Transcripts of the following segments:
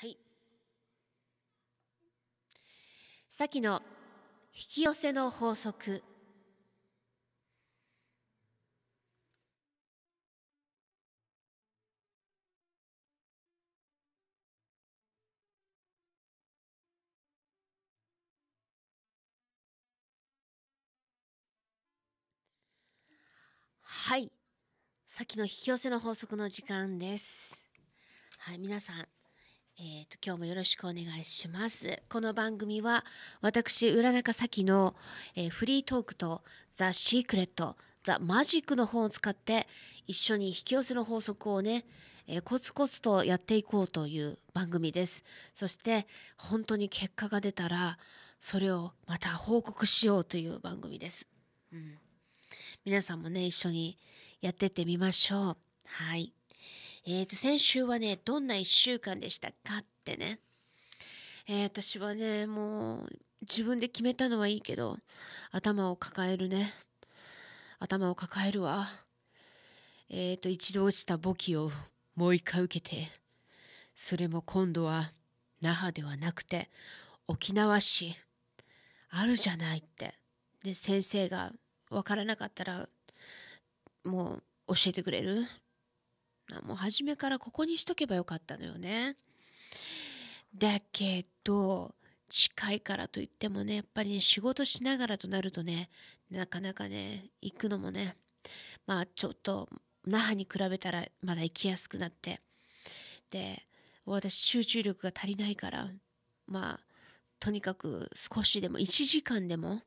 はい先の引き寄せの法則はい。先の引き寄せの法則の時間です。はい、皆さん、えーと、今日もよろしくお願いします。この番組は私浦中咲の、えー、フリートークとザ・シークレットザ・マジックの本を使って一緒に引き寄せの法則をね、えー、コツコツとやっていこうという番組です。そして本当に結果が出たらそれをまた報告しようという番組です。うん、皆さんもね一緒にやってってみましょう。はい。えっ、ー、と、先週はね、どんな1週間でしたかってね。えー、私はね、もう、自分で決めたのはいいけど、頭を抱えるね。頭を抱えるわ。えっ、ー、と、一度落ちた簿記をもう一回受けて、それも今度は、那覇ではなくて、沖縄市、あるじゃないって。で、先生が、分からなかったら、もう、教えてくれるもう初めからここにしとけばよかったのよね。だけど近いからといってもねやっぱりね仕事しながらとなるとねなかなかね行くのもねまあちょっと那覇に比べたらまだ行きやすくなってで私集中力が足りないからまあとにかく少しでも1時間でも、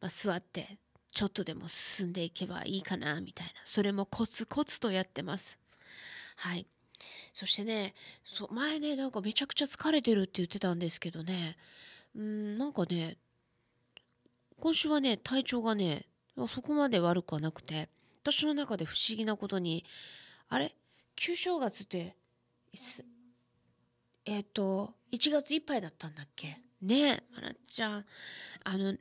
まあ、座ってちょっとでも進んでいけばいいかなみたいなそれもコツコツとやってますはいそしてねそ前ねなんかめちゃくちゃ疲れてるって言ってたんですけどねうんなんかね今週はね体調がねそこまで悪くはなくて私の中で不思議なことにあれ旧正月ってえっ、ー、と1月いっぱいだったんだっけねえ愛菜ちゃんあの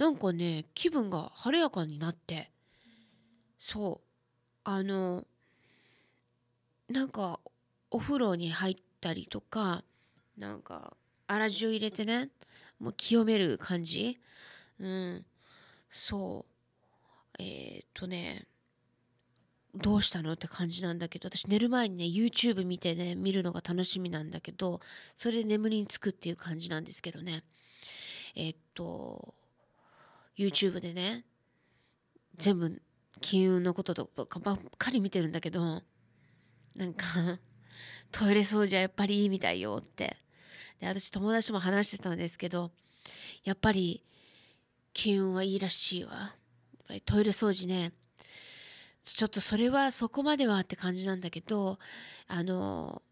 なんかね気分が晴れやかになってそうあのなんかお風呂に入ったりとかなんか粗塩入れてねもう清める感じうんそうえー、っとねどうしたのって感じなんだけど私寝る前にね YouTube 見てね見るのが楽しみなんだけどそれで眠りにつくっていう感じなんですけどねえっと YouTube でね全部金運のこととかばっかり見てるんだけどなんか トイレ掃除はやっぱりいいみたいよってで私友達とも話してたんですけどやっぱり金運はいいらしいわやっぱりトイレ掃除ねちょっとそれはそこまではって感じなんだけどあの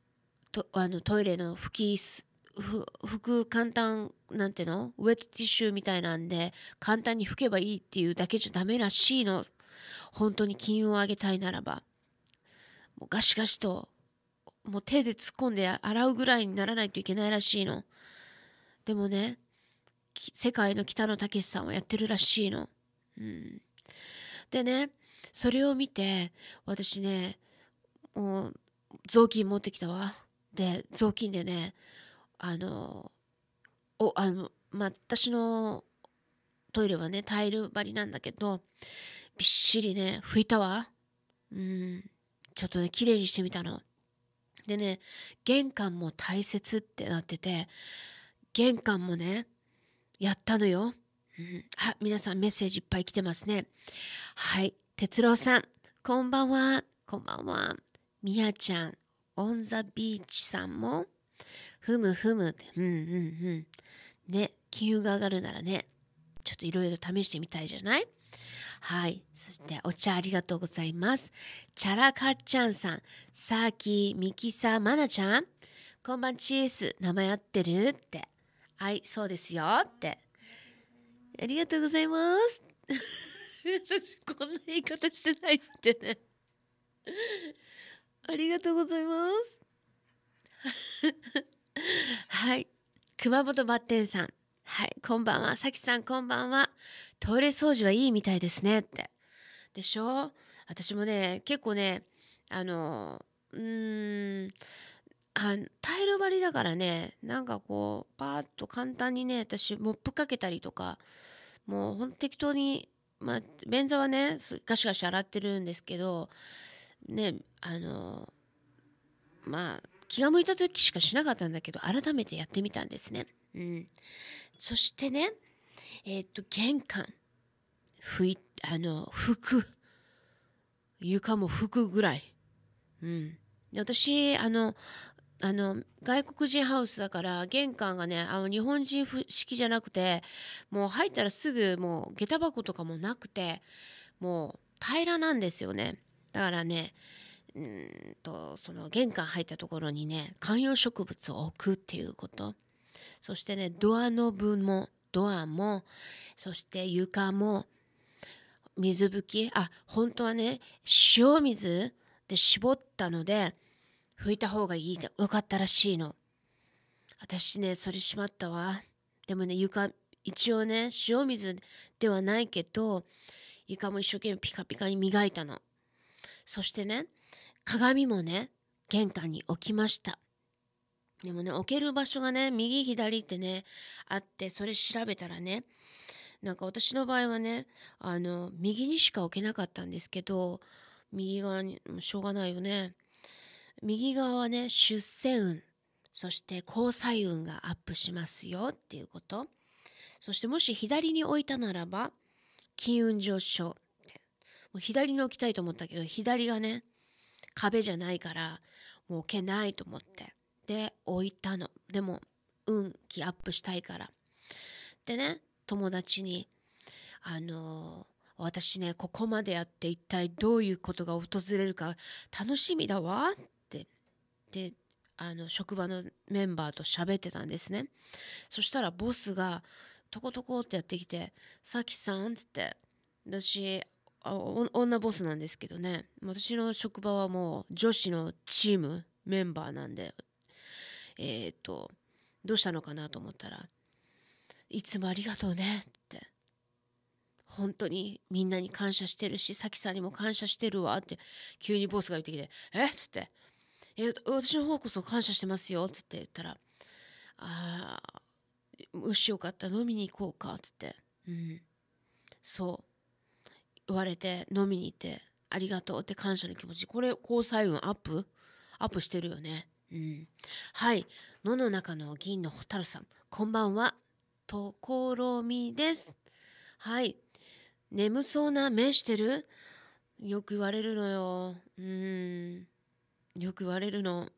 とあのトイレの拭き拭く簡単なんていうのウェットティッシュみたいなんで簡単に拭けばいいっていうだけじゃダメらしいの本当に金運を上げたいならばもうガシガシともう手で突っ込んで洗うぐらいにならないといけないらしいのでもね世界の北野武さんはやってるらしいのうんでねそれを見て私ねもう雑巾持ってきたわで雑巾でねあのおあの、まあ、私のトイレはねタイル張りなんだけどびっしりね拭いたわうんちょっとね綺麗にしてみたのでね玄関も大切ってなってて玄関もねやったのよ、うん、は皆さんメッセージいっぱい来てますねはい哲郎さんこんばんはこんばんはみやちゃんオンザビーチさんもふむふむって、うんうんうん。ね、金融が上がるならね、ちょっといろいろ試してみたいじゃないはい。そして、お茶ありがとうございます。チャラカッチャンさん、サーキー、ミキサー、マナちゃん、こんばんチース、名前合ってるって。はい、そうですよって。ありがとうございます。私、こんな言い方してないってね。ありがとうございます。はい熊本バッテンさんはいこんばんはさきさんこんばんはトイレ掃除はいいみたいですねってでしょ私もね結構ねあのうんタイル張りだからねなんかこうパーッと簡単にね私モップかけたりとかもうほんと適当にまあ便座はねガシガシ洗ってるんですけどねあのまあ気が向いた時しかしなかったんだけど改めてやってみたんですね。うん、そしてね、えー、っと玄関拭いあの服床も拭くぐらい。うん、で私あのあの外国人ハウスだから玄関がねあの日本人式じゃなくてもう入ったらすぐもう下駄箱とかもなくてもう平らなんですよねだからねうんとその玄関入ったところにね観葉植物を置くっていうことそしてねドアノブもドアもそして床も水拭きあ本当はね塩水で絞ったので拭いた方がいいよかったらしいの私ねそれしまったわでもね床一応ね塩水ではないけど床も一生懸命ピカピカに磨いたのそしてね鏡もね玄関に置きましたでもね置ける場所がね右左ってねあってそれ調べたらねなんか私の場合はねあの右にしか置けなかったんですけど右側にしょうがないよね右側はね出世運そして交際運がアップしますよっていうことそしてもし左に置いたならば金運上昇もう左に置きたいと思ったけど左がね壁じゃないからもう置けないと思ってで置いたのでも運気アップしたいからでね友達に「あのー、私ねここまでやって一体どういうことが訪れるか楽しみだわ」ってであの職場のメンバーと喋ってたんですねそしたらボスがトコトコってやってきて「さきさん」って言って私女ボスなんですけどね私の職場はもう女子のチームメンバーなんでえっ、ー、とどうしたのかなと思ったら「いつもありがとうね」って「本当にみんなに感謝してるしさきさんにも感謝してるわ」って急にボスが言ってきて「えっ?」つって「え私の方こそ感謝してますよ」って言ったら「ああもしよかったら飲みに行こうか」っつって「うんそう」言われて飲みに行ってありがとうって感謝の気持ちこれ交際運アップアップしてるよねうんはい野の中の銀の蛍さんこんばんはところみですはい眠そうな目してるよく言われるのようんよく言われるの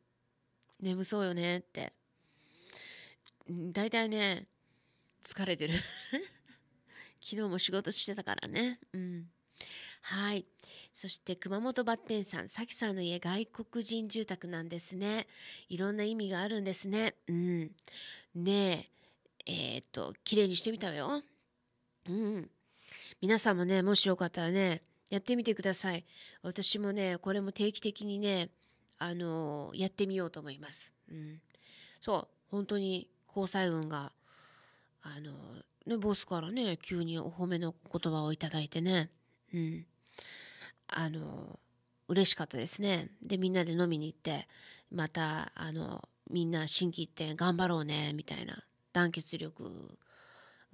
眠そうよねって大体ね疲れてる 昨日も仕事してたからねうんはい。そして熊本バッテンさん、さきさんの家外国人住宅なんですね。いろんな意味があるんですね。うん。ねえ、えー、っと、綺麗にしてみたわよ。うん。皆さんもね、もしよかったらね、やってみてください。私もね、これも定期的にね、あのー、やってみようと思います。うん。そう、本当に交際運が、あのー、ね、ボスからね、急にお褒めの言葉をいただいてね。うん、あの嬉しかったですねでみんなで飲みに行ってまたあのみんな心機一転頑張ろうねみたいな団結力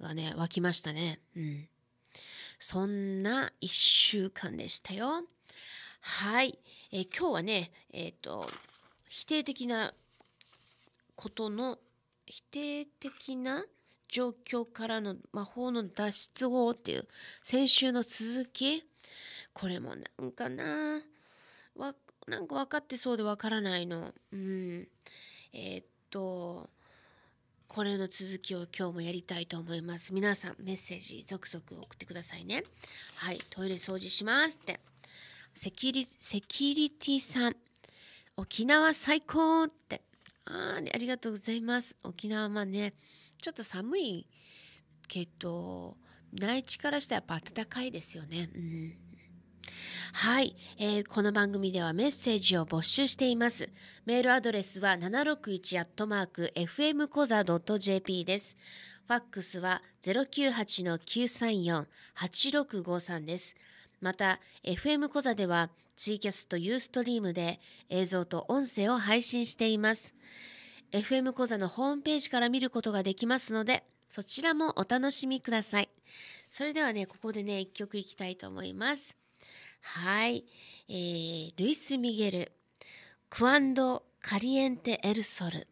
がね湧きましたね、うん、そんな1週間でしたよはい、え今日はねえっ、ー、と否定的なことの否定的な状況からの魔法の脱出法っていう先週の続きこれもなんかなわなんか分かってそうで分からないのうんえー、っとこれの続きを今日もやりたいと思います皆さんメッセージ続々送ってくださいねはいトイレ掃除しますってセキュリセキュリティさん沖縄最高ってあありがとうございます沖縄まあねちょっと寒いけど内地からしたらやっぱ暖かいですよね。うんはい、えー、この番組ではメッセージを募集しています。メールアドレスは761アットマーク FM コザ .jp です。ファックスは098の934-8653です。また、FM コザではツイキャストユーストリームで映像と音声を配信しています。FM 講座のホームページから見ることができますので、そちらもお楽しみください。それではね、ここでね、一曲いきたいと思います。はい。えー、ルイス・ミゲル、クアンド・カリエンテ・エルソル。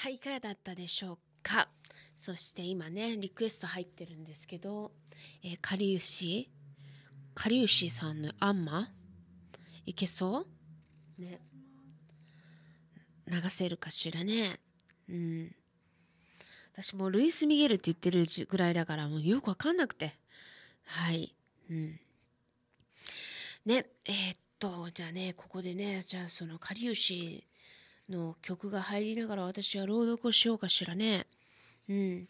はいいかがだったでしょうかそして今ねリクエスト入ってるんですけど、えー、かりゆしかりゆしさんのあんまいけそうね流せるかしらねうん私もルイス・ミゲルって言ってるぐらいだからもうよくわかんなくてはいうんねえー、っとじゃあねここでねじゃあそのかりゆしの曲が入りながら私は朗読をしようかしらね。うん。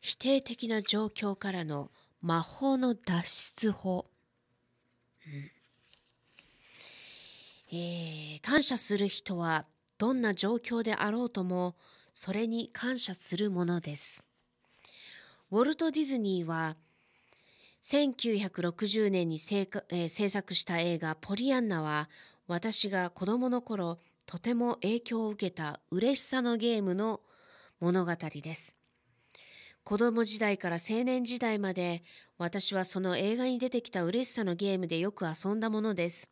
否定的な状況からの魔法の脱出法。うん。えー、感謝する人はどんな状況であろうともそれに感謝するものです。ウォルト・ディズニーは1960年に制,、え制作した映画「ポリアンナ」は私が子どもの頃とても影響を受けた嬉しさのゲームの物語です。子供時代から青年時代まで私はその映画に出てきた嬉しさのゲームでよく遊んだものです。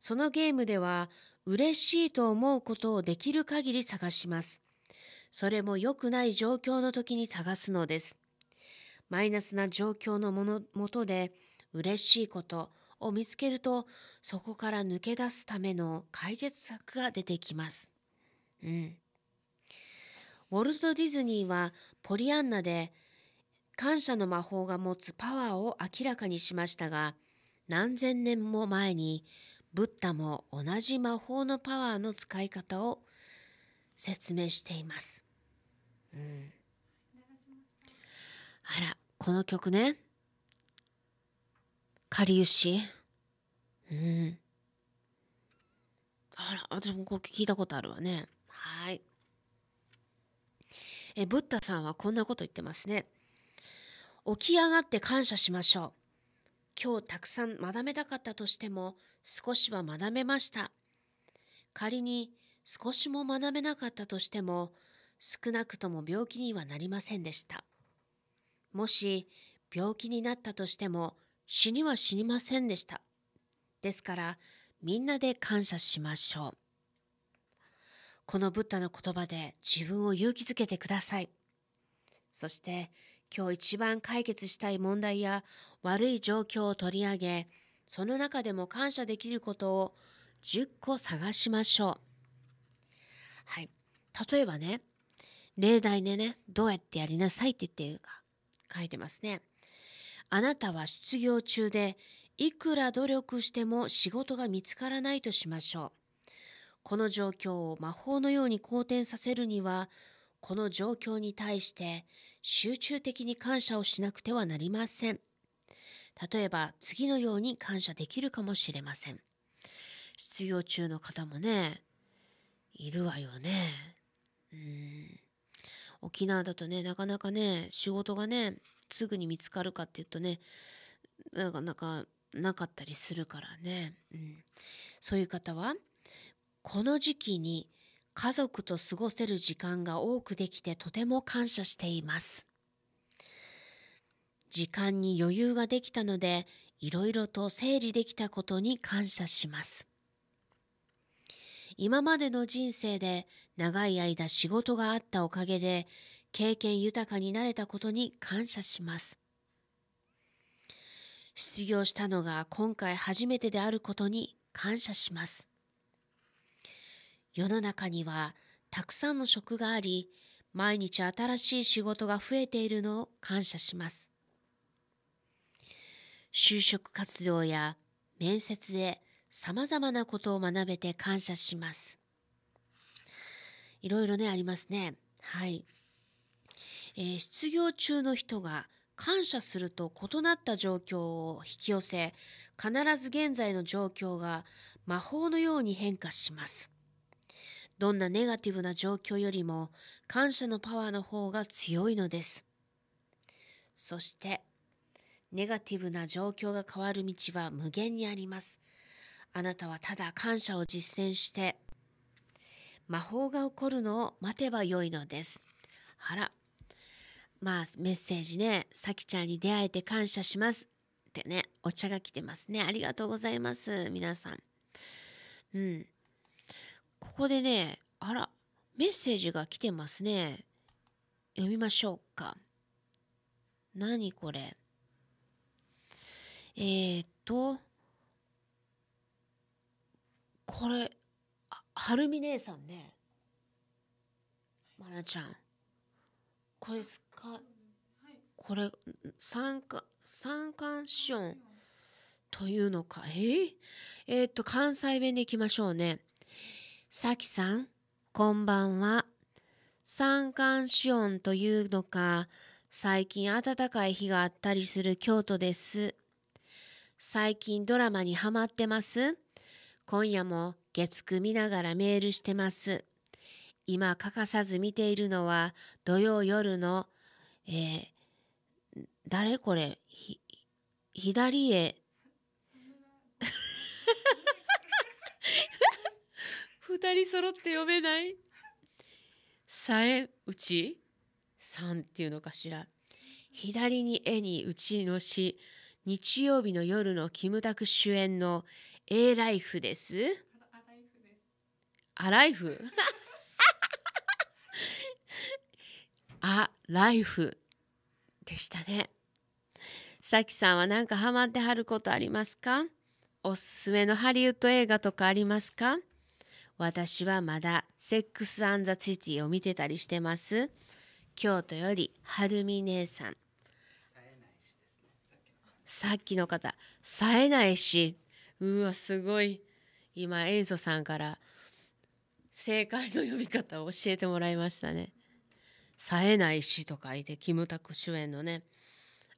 そのゲームでは嬉しいと思うことをできる限り探します。それも良くない状況の時に探すのです。マイナスな状況のものもとで嬉しいこと、を見つけるとそこから抜け出すための解決策が出てきます。うん、ウォルト・ディズニーはポリアンナで感謝の魔法が持つパワーを明らかにしましたが何千年も前にブッダも同じ魔法のパワーの使い方を説明しています。うん、あらこの曲ねかりゆしうんあら私もここ聞いたことあるわねはいえブッダさんはこんなこと言ってますね起き上がって感謝しましょう今日たくさん学べたかったとしても少しは学べました仮に少しも学べなかったとしても少なくとも病気にはなりませんでしたもし病気になったとしても死には死にませんでした。ですから、みんなで感謝しましょう。このブッダの言葉で自分を勇気づけてください。そして、今日一番解決したい問題や悪い状況を取り上げ、その中でも感謝できることを10個探しましょう。はい。例えばね、例題でね、どうやってやりなさいって言ってるか書いてますね。あなたは失業中で、いくら努力しても仕事が見つからないとしましょう。この状況を魔法のように好転させるには、この状況に対して集中的に感謝をしなくてはなりません。例えば次のように感謝できるかもしれません。失業中の方もね、いるわよね。うん。沖縄だとね、なかなかね、仕事がね、すぐに見つかるかっていうとねなかなかなかったりするからね、うん、そういう方はこの時期に家族と過ごせる時間が多くできてとても感謝しています時間に余裕ができたのでいろいろと整理できたことに感謝します今までの人生で長い間仕事があったおかげで経験豊かになれたことに感謝します。失業したのが今回初めてであることに感謝します。世の中にはたくさんの職があり、毎日新しい仕事が増えているのを感謝します。就職活動や面接で様々なことを学べて感謝します。いろいろね、ありますね。はい。えー、失業中の人が感謝すると異なった状況を引き寄せ必ず現在の状況が魔法のように変化しますどんなネガティブな状況よりも感謝のパワーの方が強いのですそしてネガティブな状況が変わる道は無限にありますあなたはただ感謝を実践して魔法が起こるのを待てばよいのですあらまあメッセージね、さきちゃんに出会えて感謝しますってね、お茶が来てますね。ありがとうございます、皆さん。うん。ここでね、あら、メッセージが来てますね。読みましょうか。何これ。えー、っと、これ、はるみ姉さんね。まなちゃん。これすかこれ三冠三冠シオンというのかえー、えー、っと関西弁でいきましょうねさきさんこんばんは三寒四温というのか最近暖かい日があったりする京都です最近ドラマにハマってます今夜も月9見ながらメールしてます今欠かさず見ているのは土曜夜の、えー、誰これ左へ 二人揃って読めないさえうちさんっていうのかしら左に絵にうちのし日曜日の夜のキムタク主演の A ライフです。アライフです。アライフあライフでしたねさきさんは何かハマってはることありますかおすすめのハリウッド映画とかありますか私はまだセックスアンザシティを見てたりしてます京都よりはるみ姉さんさっきの方冴えないしうわすごい今塩素さんから正解の読み方を教えてもらいましたね冴えないしとかいて、キムタク主演のね、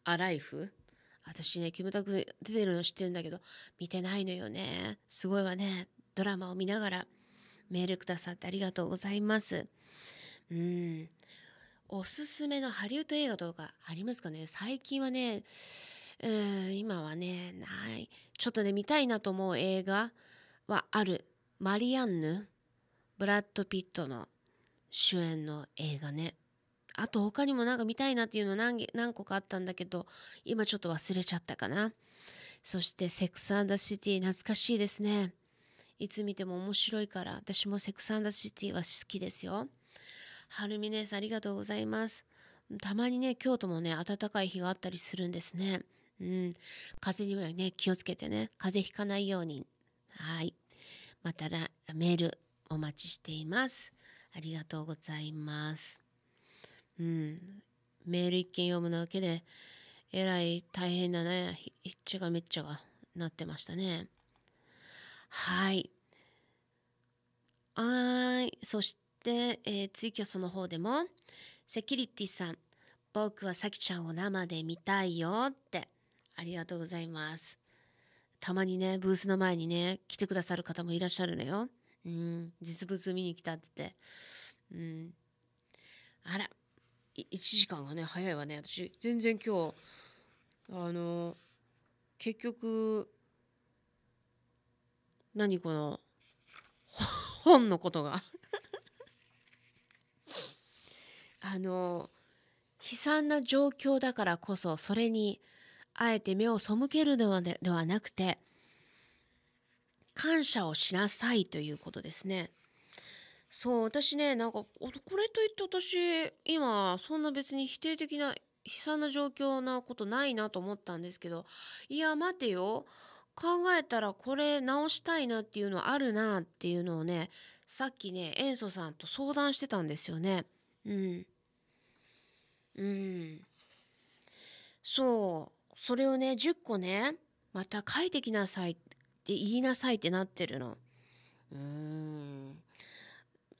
アライフ。私ね、キムタク出てるの知ってるんだけど、見てないのよね。すごいわね。ドラマを見ながらメールくださってありがとうございます。うん。おすすめのハリウッド映画とかありますかね最近はね、うん、今はね、ない。ちょっとね、見たいなと思う映画はある。マリアンヌ、ブラッド・ピットの主演の映画ね。あと他にもなんか見たいなっていうの何何個かあったんだけど、今ちょっと忘れちゃったかな。そしてセックスンダーシティ懐かしいですね。いつ見ても面白いから、私もセックスンダーシティは好きですよ。はるみ姉さんありがとうございます。たまにね、京都もね、暖かい日があったりするんですね。うん。風邪にはね、気をつけてね、風邪ひかないように。はい。またらメールお待ちしています。ありがとうございます。うん、メール一件読むだけで、えらい大変だね。ひっちがめっちゃがなってましたね。はい。はい。そして、えー、ツイキャスの方でも、セキュリティさん、僕はさきちゃんを生で見たいよって、ありがとうございます。たまにね、ブースの前にね、来てくださる方もいらっしゃるのよ。うん、実物見に来たって言って。うん。あら、1時間がね早いわね私全然今日あの結局何この 本のことが あの悲惨な状況だからこそそれにあえて目を背けるのはではなくて感謝をしなさいということですね。そう私ねなんかこれといって私今そんな別に否定的な悲惨な状況なことないなと思ったんですけどいや待てよ考えたらこれ直したいなっていうのあるなっていうのをねさっきね塩素さんと相談してたんですよね。うん。うん。そう。それをね10個ねまた書いてきなさいって言いなさいってなってるの。うん。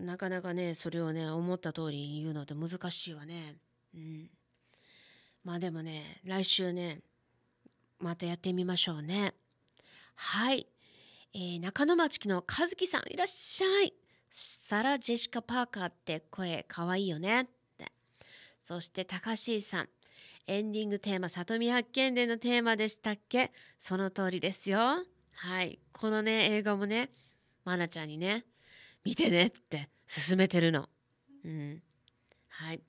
なかなかねそれをね思った通りに言うのって難しいわねうんまあでもね来週ねまたやってみましょうねはい、えー、中野町の和樹さんいらっしゃいサラ・ジェシカ・パーカーって声かわいいよねってそして高橋さんエンディングテーマ「里見八犬伝」のテーマでしたっけその通りですよはいこのね映画もね愛菜、ちゃんにね見てねって勧めてるの。うん。はい。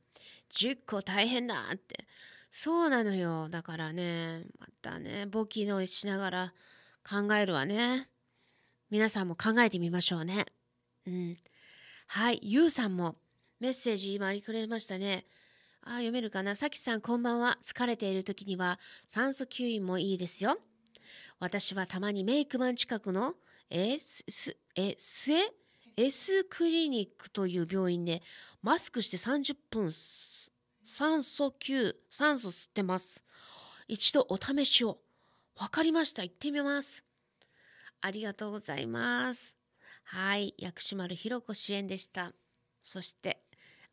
10個大変だって。そうなのよ。だからね、またね、簿記のしながら考えるわね。皆さんも考えてみましょうね。うん。はい。ゆうさんもメッセージ今ありくれましたね。あ、読めるかな。さきさんこんばんは。疲れている時には酸素吸引もいいですよ。私はたまにメイクマン近くの、え、す、え、すえ S クリニックという病院でマスクして30分酸素吸酸素吸ってます一度お試しをわかりました行ってみますありがとうございますはい薬師丸ひろ子主演でしたそして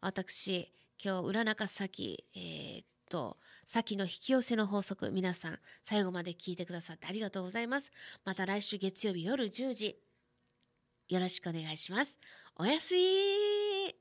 私今日裏中先えー、っと先の引き寄せの法則皆さん最後まで聞いてくださってありがとうございますまた来週月曜日夜10時よろしくお願いします。おやすみ